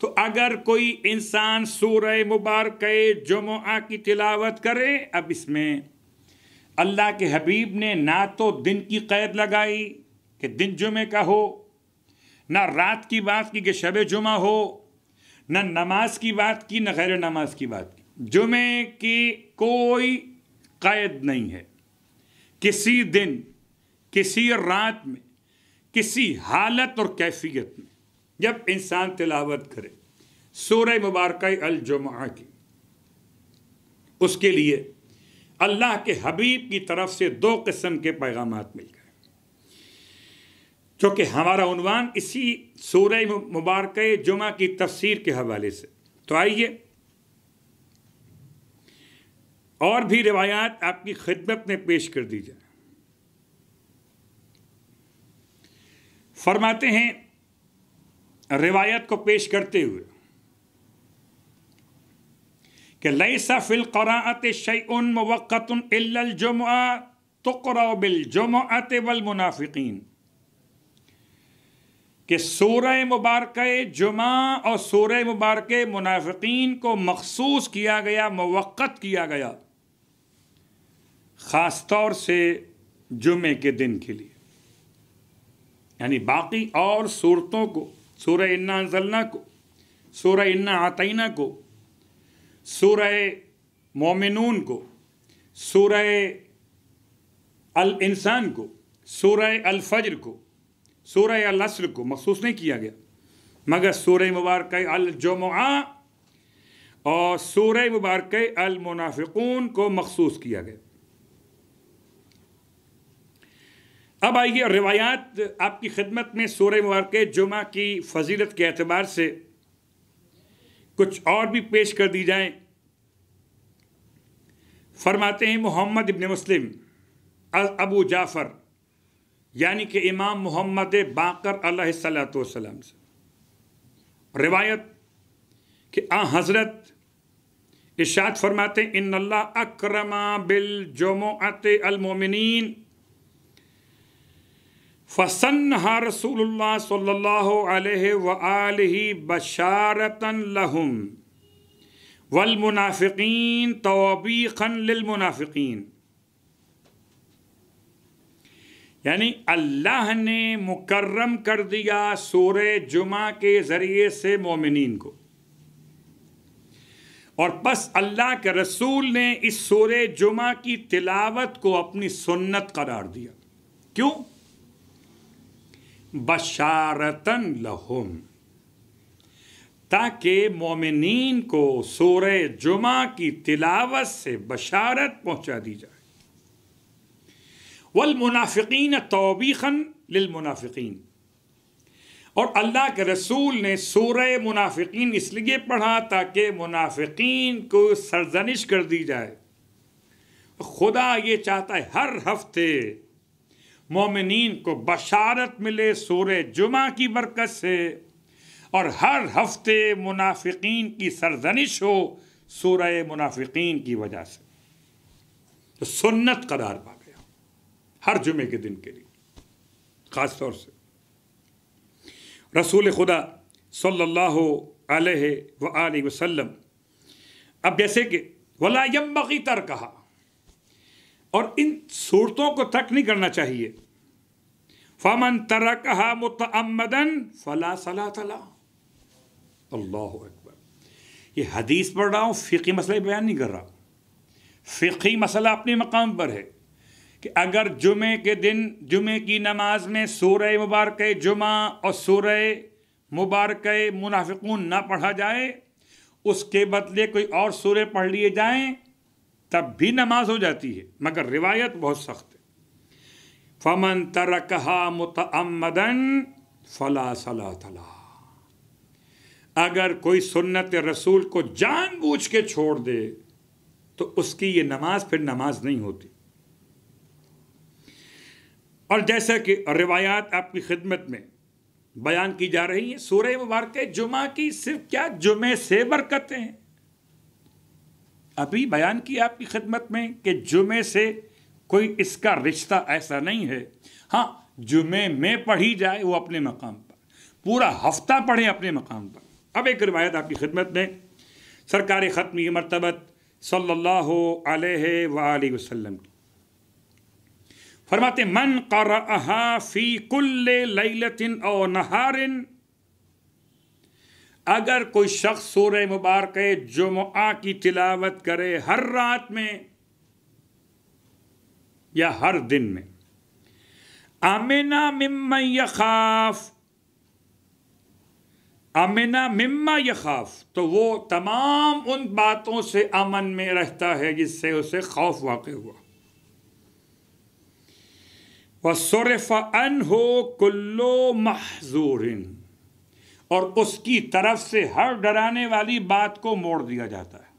तो अगर कोई इंसान सूर्य मुबारक जुमुआ की तिलावत करे अब इसमें अल्लाह के हबीब ने ना तो दिन की कैद लगाई कि दिन जुमे का हो ना रात की बात की कि शब जुमा हो ना नमाज की बात की ना गैर नमाज की बात की जुमे की कोई कैद नहीं है किसी दिन किसी रात में किसी हालत और कैफियत में जब इंसान तिलावत करे सूर मुबारक अलजुमा की उसके लिए अल्लाह के हबीब की तरफ से दो किस्म के पैगाम मिल गए क्योंकि हमारा उनवान इसी सूर मुबारक जुमा की तफसीर के हवाले से तो आइए और भी रिवायात आपकी खिदमत में पेश कर दी जाए फरमाते हैं रिवायत को पेश करते हुए कि लई सफ़िल क़रात शैन मवक़तन इल्लजुमा तुकरा बिल जुमात बल मुनाफिकीन के सूरह मुबारक जुमा और सोर मुबारक मुनाफिकीन को मखसूस किया गया मवक्त किया गया ख़ास तौर से जुमे के दिन के लिए यानी बाकी और सूरतों को सूर इन्ना अंसलना को सूर इन्ना आतना को सूर मोमिनून को सूर अल इंसान को सूर अल फजर को सूर अल असर को मखसूस नहीं किया गया मगर सूर मुबारक अल और सूर मुबारक अल मुनाफिकून को मखसूस किया गया अब आइए रिवायात आपकी खिदमत में सोर मुबारक जुमा की फजीलत के अतबार से कुछ और भी पेश कर दी जाए फरमाते हैं मोहम्मद इबन मुस्लिम अबू जाफ़र यानी कि इमाम मोहम्मद बाकर सलाम से रिवायत कि आ हज़रत इशाद फरमाते इन अल्लाह अक्रमा बिल जोमोत अलमोमिन फसन रसूलुल्लाह सल्लल्लाहु अलैहि व बशारतन लहुम वल यानी अल्लाह ने मुकर्रम कर दिया सूर जुमा के ज़रिए से मोमिन को और बस अल्लाह के रसूल ने इस सूर जुमा की तिलावत को अपनी सुन्नत करार दिया क्यों बशारतन लहुम ताकि मोमिन को सोर जुमा की तिलावत से बशारत पहुंचा दी जाए वल मुनाफिकीन तोबीखन मुनाफिकीन और अल्लाह के रसूल ने सोर मुनाफिकीन इसलिए पढ़ा ताकि मुनाफिकीन को सरजनिश कर दी जाए खुदा ये चाहता है हर हफ्ते मोमिन को बशारत मिले सोर जुमा की बरकत से और हर हफ्ते मुनाफिकीन की सरजनिश हो सोर मुनाफिकीन की वजह से तो सुन्नत करार पा गया हर जुमे के दिन के लिए ख़ास तौर से रसूल खुदा सल्लल्लाहु अलैहि वसल्लम अब जैसे कि वलायम बगी तर कहा और इन सूरतों को तर्क नहीं करना चाहिए फमन तरक मतअमदन फला सला तला अल्लाह अकबर ये हदीस पढ़ रहा हूँ फ़िकी मसला बयान नहीं कर रहा फ़िकी मसला अपने मकाम पर है कि अगर जुमे के दिन जुमे की नमाज में सूर्य मुबारक जुमा और सूर्य मुबारक मुनाफिकून ना पढ़ा जाए उसके बदले कोई और सूर्य पढ़ लिए जाएँ तब भी नमाज हो जाती है मगर रिवायत बहुत सख्त है फमन तरकहा मुतमदन फला सला तला अगर कोई सुन्नत रसूल को जानबूझ के छोड़ दे तो उसकी ये नमाज फिर नमाज नहीं होती और जैसा कि रिवायात आपकी खिदमत में बयान की जा रही है सूर्य मुबारक जुमा की सिर्फ क्या जुमे से बरकतें हैं अभी बयान किया आपकी खिदमत में कि जुमे से कोई इसका रिश्ता ऐसा नहीं है हाँ जुमे में पढ़ी जाए वो अपने मकाम पर पूरा हफ्ता पढ़े अपने मकाम पर अब एक रिवायत आपकी खिदमत में सरकार ख़त्म मरतबत सल्ला वसम की फरमाते मन कर फी कुल्ले लतिन और नहारिन अगर कोई शख्स सूर मुबारक जुमा की तिलावत करे हर रात में या हर दिन में आमिना मिम्मा यखाफ अमिना मिम्मा यखाफ तो वो तमाम उन बातों से अमन में रहता है जिससे उसे खौफ वाक़ हुआ सुरफ अन हो कुल्लो महजूरिन और उसकी तरफ से हर डराने वाली बात को मोड़ दिया जाता है